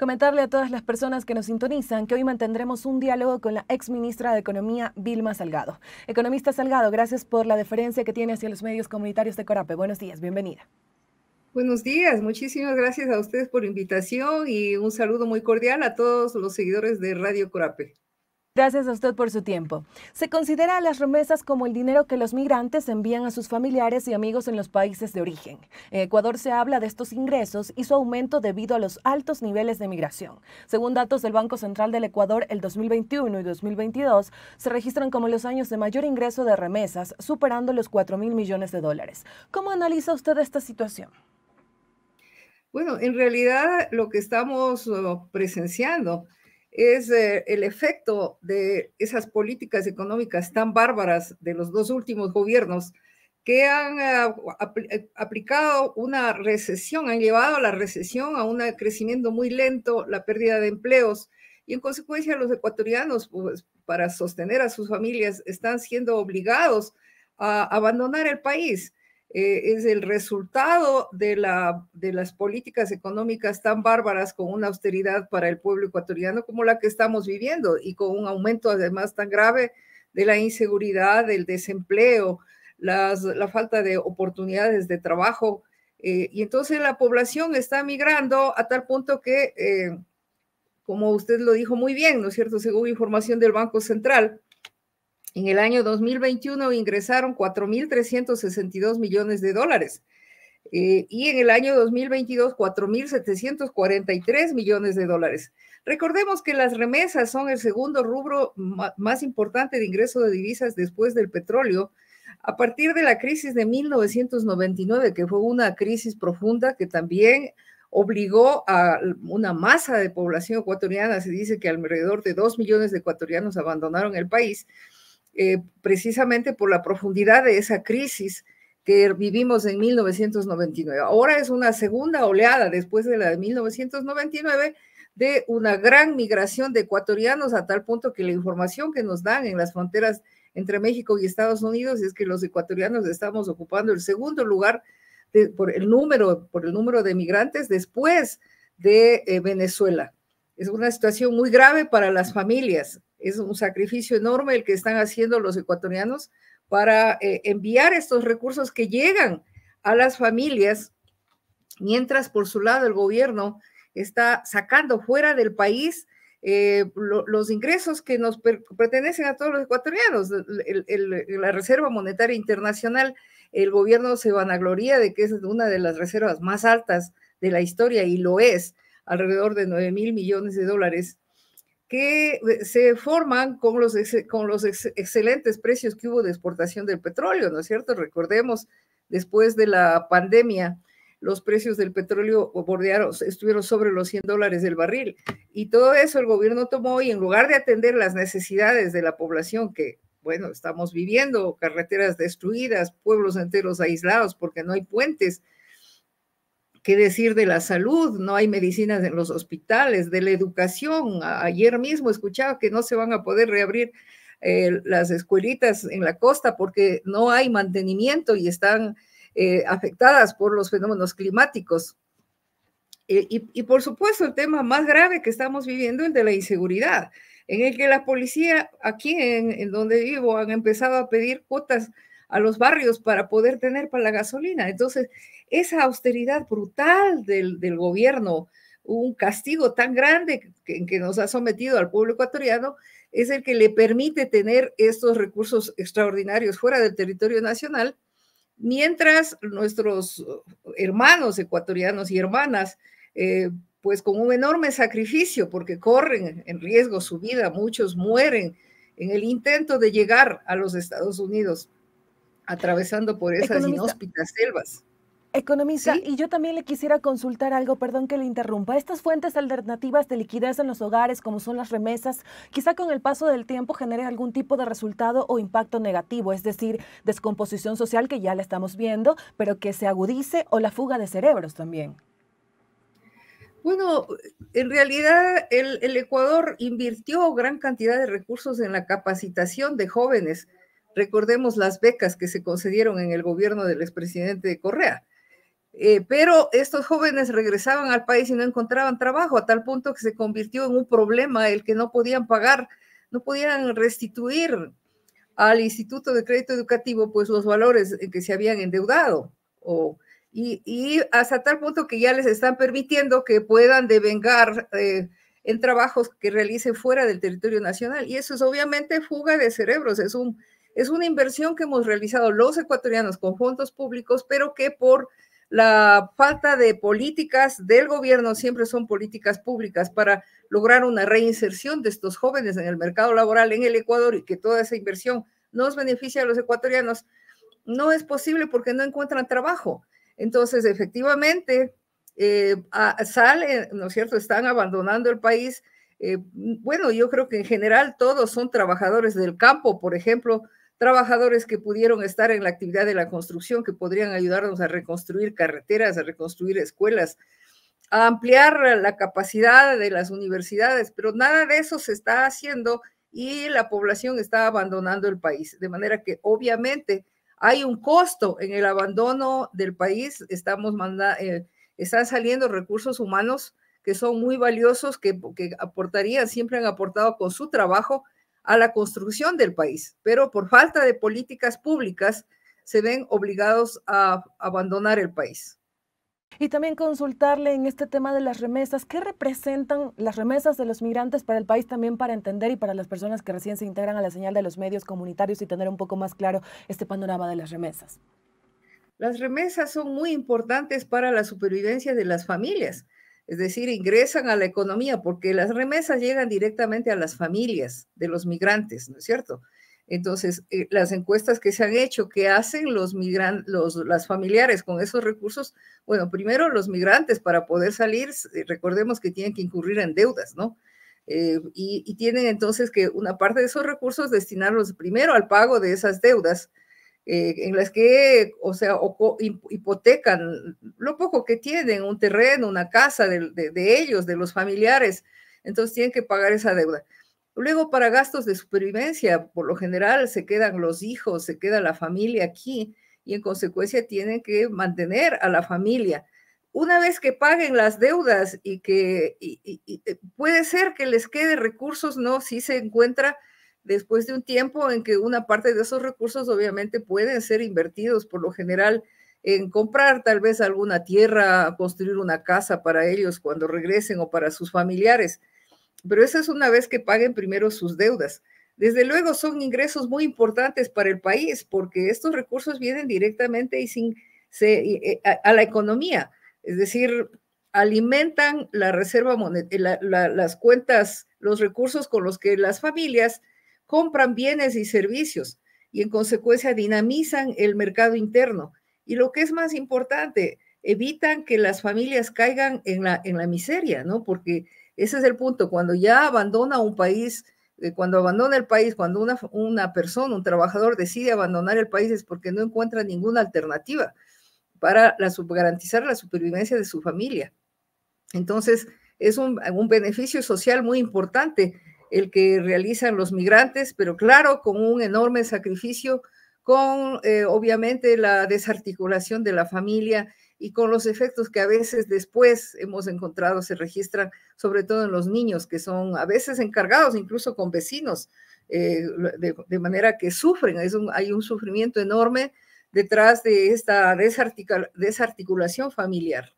Comentarle a todas las personas que nos sintonizan que hoy mantendremos un diálogo con la ex ministra de Economía, Vilma Salgado. Economista Salgado, gracias por la deferencia que tiene hacia los medios comunitarios de Corape. Buenos días, bienvenida. Buenos días, muchísimas gracias a ustedes por la invitación y un saludo muy cordial a todos los seguidores de Radio Corape. Gracias a usted por su tiempo. Se considera a las remesas como el dinero que los migrantes envían a sus familiares y amigos en los países de origen. En Ecuador se habla de estos ingresos y su aumento debido a los altos niveles de migración. Según datos del Banco Central del Ecuador, el 2021 y 2022 se registran como los años de mayor ingreso de remesas, superando los 4 mil millones de dólares. ¿Cómo analiza usted esta situación? Bueno, en realidad lo que estamos oh, presenciando es eh, el efecto de esas políticas económicas tan bárbaras de los dos últimos gobiernos que han ah, eh, aplicado una recesión, han llevado a la recesión a un crecimiento muy lento, la pérdida de empleos y en consecuencia los ecuatorianos pues, para sostener a sus familias están siendo obligados a abandonar el país. Eh, es el resultado de, la, de las políticas económicas tan bárbaras con una austeridad para el pueblo ecuatoriano como la que estamos viviendo y con un aumento además tan grave de la inseguridad, del desempleo, la falta de oportunidades de trabajo. Eh, y entonces la población está migrando a tal punto que, eh, como usted lo dijo muy bien, ¿no es cierto? Según información del Banco Central, en el año 2021 ingresaron 4.362 millones de dólares eh, y en el año 2022 4.743 millones de dólares. Recordemos que las remesas son el segundo rubro más importante de ingreso de divisas después del petróleo, a partir de la crisis de 1999, que fue una crisis profunda que también obligó a una masa de población ecuatoriana, se dice que alrededor de 2 millones de ecuatorianos abandonaron el país, eh, precisamente por la profundidad de esa crisis que vivimos en 1999. Ahora es una segunda oleada después de la de 1999 de una gran migración de ecuatorianos a tal punto que la información que nos dan en las fronteras entre México y Estados Unidos es que los ecuatorianos estamos ocupando el segundo lugar por el número por el número de migrantes después de eh, Venezuela. Es una situación muy grave para las familias es un sacrificio enorme el que están haciendo los ecuatorianos para eh, enviar estos recursos que llegan a las familias, mientras por su lado el gobierno está sacando fuera del país eh, los ingresos que nos pertenecen a todos los ecuatorianos. la Reserva Monetaria Internacional, el gobierno se vanagloría de que es una de las reservas más altas de la historia y lo es, alrededor de 9 mil millones de dólares que eh, se forman con los, con los excelentes precios que hubo de exportación del petróleo, ¿no es cierto? Recordemos, después de la pandemia, los precios del petróleo bordearon, estuvieron sobre los 100 dólares del barril. Y todo eso el gobierno tomó y en lugar de atender las necesidades de la población que, bueno, estamos viviendo, carreteras destruidas, pueblos enteros aislados porque no hay puentes, ¿Qué decir de la salud? No hay medicinas en los hospitales, de la educación. Ayer mismo escuchaba que no se van a poder reabrir eh, las escuelitas en la costa porque no hay mantenimiento y están eh, afectadas por los fenómenos climáticos. Eh, y, por supuesto el tema más grave que estamos viviendo, es el de la inseguridad, en el que la policía aquí en, en donde vivo han empezado a pedir cuotas a los barrios para poder tener para la gasolina. Entonces, esa austeridad brutal del, gobierno, un castigo tan grande que, que nos ha sometido al pueblo ecuatoriano, es el que le permite tener estos recursos extraordinarios fuera del territorio nacional, mientras nuestros hermanos ecuatorianos y hermanas, eh, pues con un enorme sacrificio, porque corren en riesgo su vida, muchos mueren en el intento de llegar a los Estados Unidos atravesando por esas inhóspitas selvas. Economista, y yo también le quisiera consultar algo, perdón que le interrumpa. Estas fuentes alternativas de liquidez en los hogares, como son las remesas, quizá con el paso del tiempo genere algún tipo de resultado o impacto negativo, es decir, descomposición social que ya la estamos viendo, pero que se agudice o la fuga de cerebros también. Bueno, en realidad el Ecuador invirtió gran cantidad de recursos en la capacitación de jóvenes Recordemos las becas que se concedieron en el gobierno del expresidente Correa. Eh, pero estos jóvenes regresaban al país y no encontraban trabajo, a tal punto que se convirtió en un problema el que no podían pagar, no podían restituir al Instituto de Crédito Educativo pues los valores en que se habían endeudado. y, hasta tal punto que ya les están permitiendo que puedan devengar eh, en trabajos que realicen fuera del territorio nacional. Y eso es obviamente fuga de cerebros, es un es una inversión que hemos realizado los ecuatorianos con fondos públicos, pero que por la falta de políticas del gobierno, siempre son políticas públicas para lograr una reinserción de estos jóvenes en el mercado laboral en el Ecuador y que toda esa inversión nos beneficia a los ecuatorianos, no es posible porque no encuentran trabajo. Entonces, efectivamente, eh, salen, ¿no es cierto?, están abandonando el país. Eh, bueno, yo creo que en general todos son trabajadores del campo, por ejemplo, trabajadores que pudieron estar en la actividad de la construcción, que podrían ayudarnos a reconstruir carreteras, a reconstruir escuelas, a ampliar la capacidad de las universidades, pero nada de eso se está haciendo y la población está abandonando el país. De manera que obviamente hay un costo en el abandono del país, estamos manda eh, están saliendo recursos humanos que son muy valiosos, que, que aportarían, siempre han aportado con su trabajo a la construcción del país, pero por falta de políticas públicas se ven obligados a abandonar el país. Y también consultarle en este tema de las remesas, ¿qué representan las remesas de los migrantes para el país también para entender y para las personas que recién se integran a la señal de los medios comunitarios y tener un poco más claro este panorama de las remesas? Las remesas son muy importantes para la supervivencia de las familias es decir, ingresan a la economía porque las remesas llegan directamente a las familias de los migrantes, ¿no es cierto? Entonces, eh, las encuestas que se han hecho, que hacen los migrantes, las familiares con esos recursos? Bueno, primero los migrantes para poder salir, eh, recordemos que tienen que incurrir en deudas, ¿no? Eh, y, tienen entonces que una parte de esos recursos destinarlos primero al pago de esas deudas eh, en las que, o sea, hipotecan lo poco que tienen, un terreno, una casa de, ellos, de los familiares. Entonces tienen que pagar esa deuda. Luego, para gastos de supervivencia, por lo general se quedan los hijos, se queda la familia aquí y en consecuencia tienen que mantener a la familia. Una vez que paguen las deudas y que eh, puede ser que les quede recursos, ¿no? Si se encuentra después de un tiempo en que una parte de esos recursos obviamente pueden ser invertidos por lo general en comprar tal vez alguna tierra, construir una casa para ellos cuando regresen o para sus familiares. Pero esa es una vez que paguen primero sus deudas. Desde luego son ingresos muy importantes para el país porque estos recursos vienen directamente y sin, eh, a, la economía. Es decir, alimentan la reserva monetaria, las cuentas, los recursos con los que las familias compran bienes y servicios y en consecuencia dinamizan el mercado interno. Y lo que es más importante, evitan que las familias caigan en la, en la miseria, ¿no? Porque ese es el punto, cuando ya abandona un país, eh, cuando abandona el país, cuando una, una persona, un trabajador decide abandonar el país es porque no encuentra ninguna alternativa para la, garantizar la supervivencia de su familia. Entonces, es un, un beneficio social muy importante el que realizan los migrantes, pero claro, con un enorme sacrificio, con eh, obviamente la desarticulación de la familia y con los efectos que a veces después hemos encontrado se registran, sobre todo en los niños, que son a veces encargados incluso con vecinos, eh, de, manera que sufren, hay un sufrimiento enorme detrás de esta desarticulación familiar.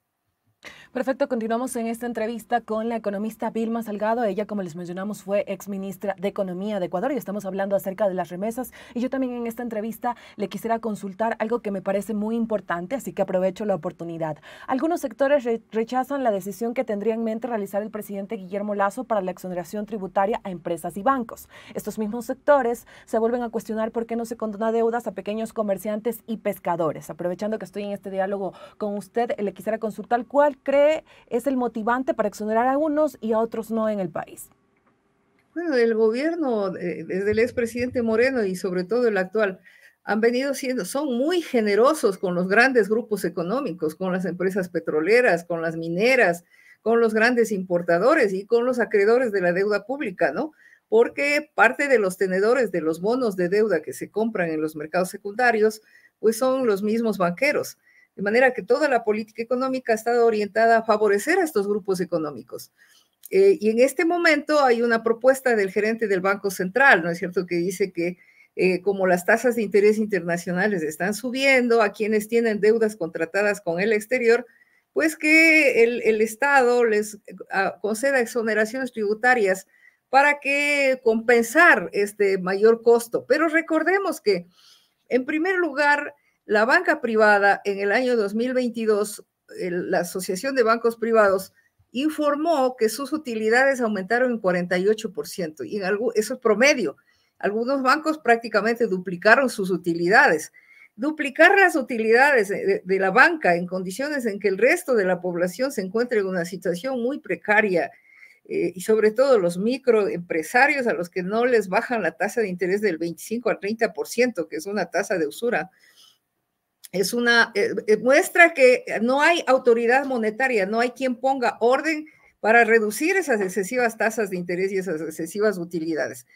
Perfecto, continuamos en esta entrevista con la economista Vilma Salgado. Ella, como les mencionamos, fue exministra de Economía de Ecuador y estamos hablando acerca de las remesas. Y yo también en esta entrevista le quisiera consultar algo que me parece muy importante, así que aprovecho la oportunidad. Algunos sectores rechazan la decisión que tendría en mente realizar el presidente Guillermo Lazo para la exoneración tributaria a empresas y bancos. Estos mismos sectores se vuelven a cuestionar por qué no se condona deudas a pequeños comerciantes y pescadores. Aprovechando que estoy en este diálogo con usted, le quisiera consultar cuál cree es el motivante para exonerar a unos y a otros no en el país? Bueno, el gobierno, eh, desde el expresidente Moreno y sobre todo el actual, han venido siendo, son muy generosos con los grandes grupos económicos, con las empresas petroleras, con las mineras, con los grandes importadores y con los acreedores de la deuda pública, ¿no? Porque parte de los tenedores de los bonos de deuda que se compran en los mercados secundarios, pues son los mismos banqueros. De manera que toda la política económica ha estado orientada a favorecer a estos grupos económicos. Eh, y en este momento hay una propuesta del gerente del Banco Central, ¿no es cierto?, que dice que eh, como las tasas de interés internacionales están subiendo, a quienes tienen deudas contratadas con el exterior, pues que el, Estado les conceda exoneraciones tributarias para que compensar este mayor costo. Pero recordemos que, en primer lugar, la banca privada en el año 2022, la Asociación de Bancos Privados informó que sus utilidades aumentaron en 48% y en eso es promedio. Algunos bancos prácticamente duplicaron sus utilidades. Duplicar las utilidades de, la banca en condiciones en que el resto de la población se encuentra en una situación muy precaria, eh, y sobre todo los microempresarios a los que no les bajan la tasa de interés del 25 al 30%, que es una tasa de usura es una, eh, eh, muestra que no hay autoridad monetaria, no hay quien ponga orden para reducir esas excesivas tasas de interés y esas excesivas utilidades.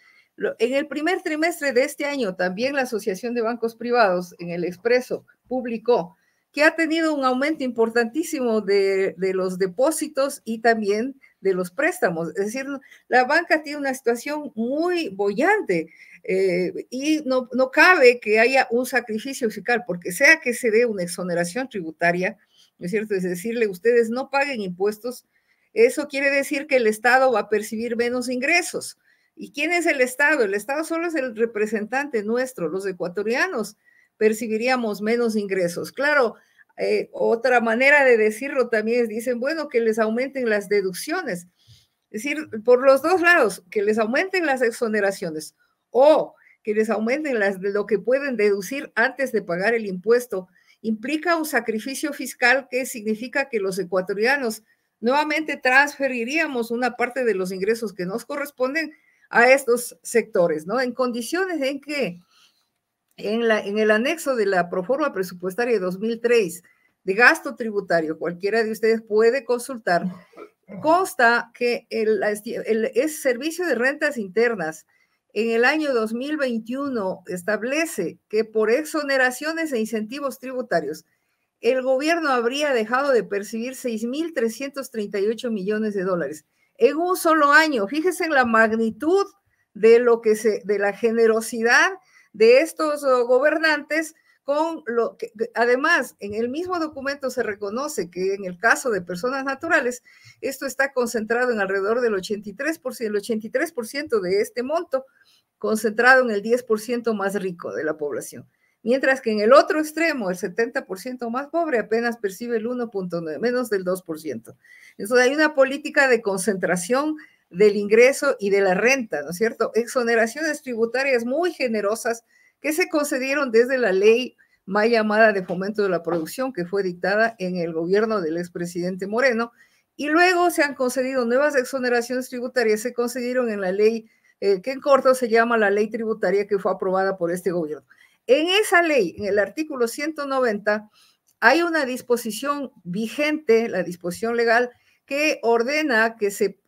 En el primer trimestre de este año, también la Asociación de Bancos Privados en el Expreso publicó que ha tenido un aumento importantísimo de, los depósitos y también de los préstamos. Es decir, la banca tiene una situación muy bollante eh, y no, no cabe que haya un sacrificio fiscal, porque sea que se dé una exoneración tributaria, ¿no es cierto? Es decirle, ustedes no paguen impuestos, eso quiere decir que el Estado va a percibir menos ingresos. ¿Y quién es el Estado? El Estado solo es el representante nuestro, los ecuatorianos percibiríamos menos ingresos. Claro, eh, otra manera de decirlo también es, dicen, bueno, que les aumenten las deducciones. Es decir, por los dos lados, que les aumenten las exoneraciones o que les aumenten las, lo que pueden deducir antes de pagar el impuesto, implica un sacrificio fiscal que significa que los ecuatorianos nuevamente transferiríamos una parte de los ingresos que nos corresponden a estos sectores, ¿no? En condiciones en que en, el anexo de la proforma presupuestaria de 2003 de gasto tributario, cualquiera de ustedes puede consultar, consta que el, Servicio de Rentas Internas en el año 2021 establece que por exoneraciones e incentivos tributarios, el gobierno habría dejado de percibir 6.338 millones de dólares en un solo año. Fíjese en la magnitud de lo que se, de la generosidad de estos oh, gobernantes con lo que, además, en el mismo documento se reconoce que en el caso de personas naturales, esto está concentrado en alrededor del 83%, el 83% de este monto, concentrado en el 10% más rico de la población. Mientras que en el otro extremo, el 70% más pobre apenas percibe el 1.9, menos del 2%. Entonces hay una política de concentración del ingreso y de la renta, ¿no es cierto? Exoneraciones tributarias muy generosas que se concedieron desde la ley más llamada de fomento de la producción que fue dictada en el gobierno del expresidente Moreno. Y luego se han concedido nuevas exoneraciones tributarias, se concedieron en la ley eh, que en corto se llama la ley tributaria que fue aprobada por este gobierno. En esa ley, en el artículo 190, hay una disposición vigente, la disposición legal, que ordena que se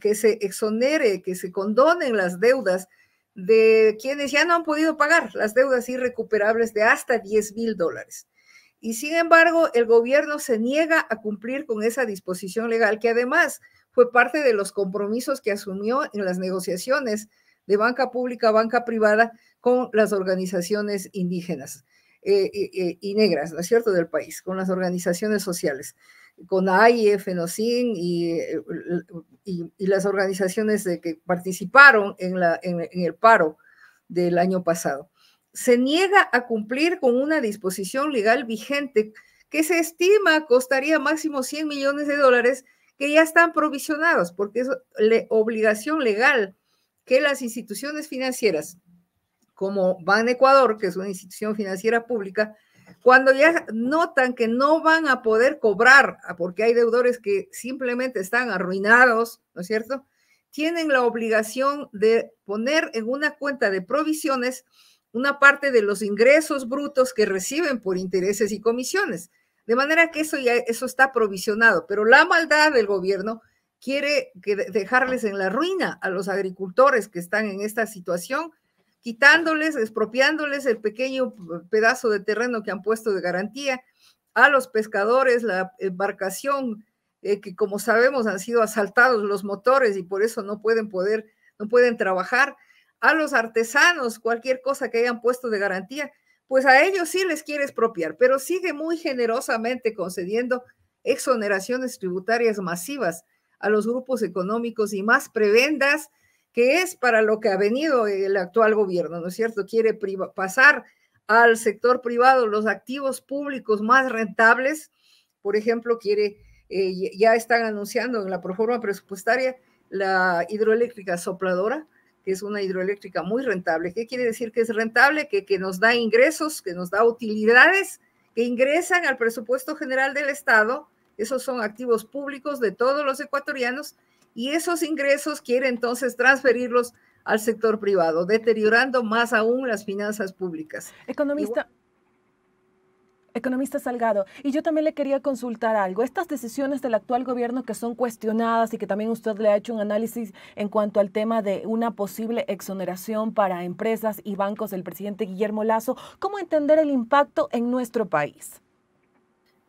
que se exonere, que se condonen las deudas de quienes ya no han podido pagar las deudas irrecuperables de hasta 10 mil dólares. Y sin embargo, el gobierno se niega a cumplir con esa disposición legal que además fue parte de los compromisos que asumió en las negociaciones de banca pública, banca privada con las organizaciones indígenas. Eh, y negras, ¿no es cierto?, del país, con las organizaciones sociales, con AIF, FENOCIN y, eh, y, y, las organizaciones de que participaron en, la, en, el paro del año pasado. Se niega a cumplir con una disposición legal vigente que se estima costaría máximo 100 millones de dólares que ya están provisionados, porque es obligación legal que las instituciones financieras como Ban Ecuador, que es una institución financiera pública, cuando ya notan que no van a poder cobrar, ah, porque hay deudores que simplemente están arruinados, ¿no es cierto? Tienen la obligación de poner en una cuenta de provisiones una parte de los ingresos brutos que reciben por intereses y comisiones. De manera que eso ya eso está provisionado, pero la maldad del gobierno quiere que dejarles en la ruina a los agricultores que están en esta situación quitándoles, expropiándoles el pequeño pedazo de terreno que han puesto de garantía a los pescadores, la embarcación, eh, que como sabemos han sido asaltados los motores y por eso no pueden poder, no pueden trabajar, a los artesanos, cualquier cosa que hayan puesto de garantía, pues a ellos sí les quiere expropiar, pero sigue muy generosamente concediendo exoneraciones tributarias masivas a los grupos económicos y más prebendas que es para lo que ha venido el actual gobierno, ¿no es cierto? Quiere pasar al sector privado los activos públicos más rentables, por ejemplo, quiere, eh, ya están anunciando en la reforma presupuestaria la hidroeléctrica sopladora, que es una hidroeléctrica muy rentable. ¿Qué quiere decir que es rentable? Que, que nos da ingresos, que nos da utilidades que ingresan al presupuesto general del Estado. Esos son activos públicos de todos los ecuatorianos y esos ingresos quiere entonces transferirlos al sector privado, deteriorando más aún las finanzas públicas. Economista. Economista Salgado, y yo también le quería consultar algo. Estas decisiones del actual gobierno que son cuestionadas y que también usted le ha hecho un análisis en cuanto al tema de una posible exoneración para empresas y bancos del presidente Guillermo Lazo, ¿cómo entender el impacto en nuestro país?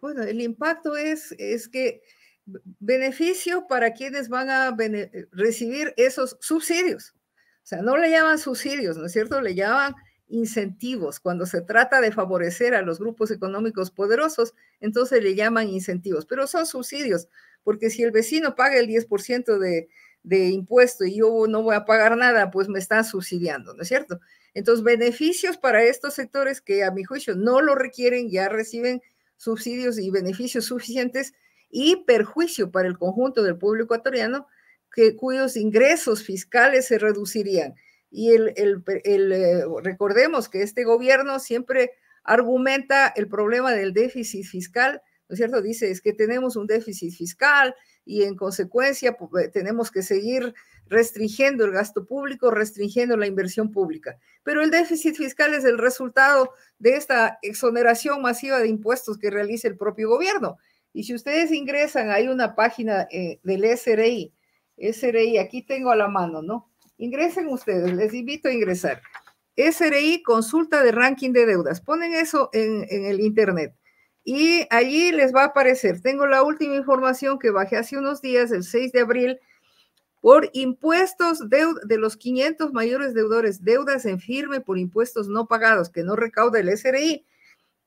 Bueno, el impacto es, es que beneficio para quienes van a eh, recibir esos subsidios. O sea, no le llaman subsidios, ¿no es cierto? Le llaman incentivos. Cuando se trata de favorecer a los grupos económicos poderosos, entonces le llaman incentivos, pero son subsidios, porque si el vecino paga el 10% de, de impuesto y yo no voy a pagar nada, pues me están subsidiando, ¿no es cierto? Entonces, beneficios para estos sectores que a mi juicio no lo requieren, ya reciben subsidios y beneficios suficientes y perjuicio para el conjunto del público ecuatoriano, que, cuyos ingresos fiscales se reducirían. Y el, el, eh, recordemos que este gobierno siempre argumenta el problema del déficit fiscal, ¿no es cierto? Dice, es que tenemos un déficit fiscal y en consecuencia pues, eh, tenemos que seguir restringiendo el gasto público, restringiendo la inversión pública. Pero el déficit fiscal es el resultado de esta exoneración masiva de impuestos que realiza el propio gobierno. Y si ustedes ingresan, hay una página eh, del SRI, SRI, aquí tengo a la mano, ¿no? Ingresen ustedes, les invito a ingresar. SRI, consulta de ranking de deudas. Ponen eso en, el Internet y allí les va a aparecer. Tengo la última información que bajé hace unos días, el 6 de abril, por impuestos de, de los 500 mayores deudores, deudas en firme por impuestos no pagados que no recauda el SRI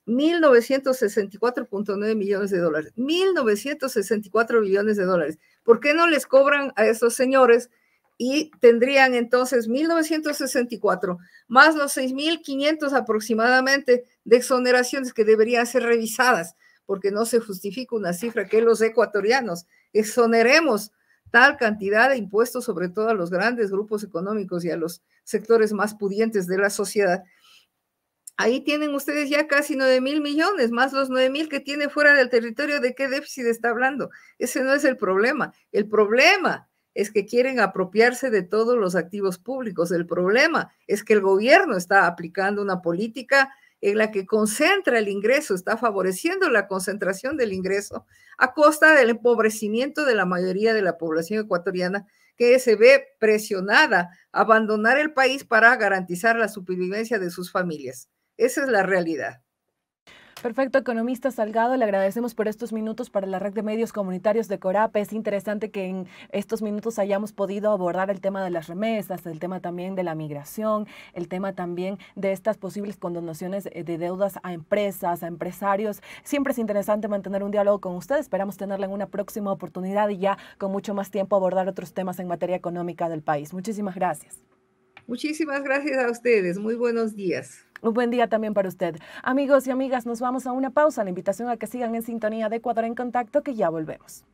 1964.9 millones de dólares, 1964 millones de dólares. ¿Por qué no les cobran a esos señores? Y tendrían entonces 1964 más los 6.500 aproximadamente de exoneraciones que deberían ser revisadas, porque no se justifica una cifra que los ecuatorianos exoneremos tal cantidad de impuestos, sobre todo a los grandes grupos económicos y a los sectores más pudientes de la sociedad. Ahí tienen ustedes ya casi 9 mil millones, más los 9 mil que tiene fuera del territorio. ¿De qué déficit está hablando? Ese no es el problema. El problema es que quieren apropiarse de todos los activos públicos. El problema es que el gobierno está aplicando una política en la que concentra el ingreso, está favoreciendo la concentración del ingreso a costa del empobrecimiento de la mayoría de la población ecuatoriana que se ve presionada a abandonar el país para garantizar la supervivencia de sus familias. Esa es la realidad. Perfecto, economista Salgado, le agradecemos por estos minutos para la red de medios comunitarios de Corape. Es interesante que en estos minutos hayamos podido abordar el tema de las remesas, el tema también de la migración, el tema también de estas posibles condonaciones eh, de deudas a empresas, a empresarios. Siempre es interesante mantener un diálogo con usted. Esperamos tenerla en una próxima oportunidad y ya con mucho más tiempo abordar otros temas en materia económica del país. Muchísimas gracias. Muchísimas gracias a ustedes. Muy buenos días. Un buen día también para usted. Amigos y amigas, nos vamos a una pausa. La invitación a que sigan en sintonía de Ecuador en Contacto, que ya volvemos.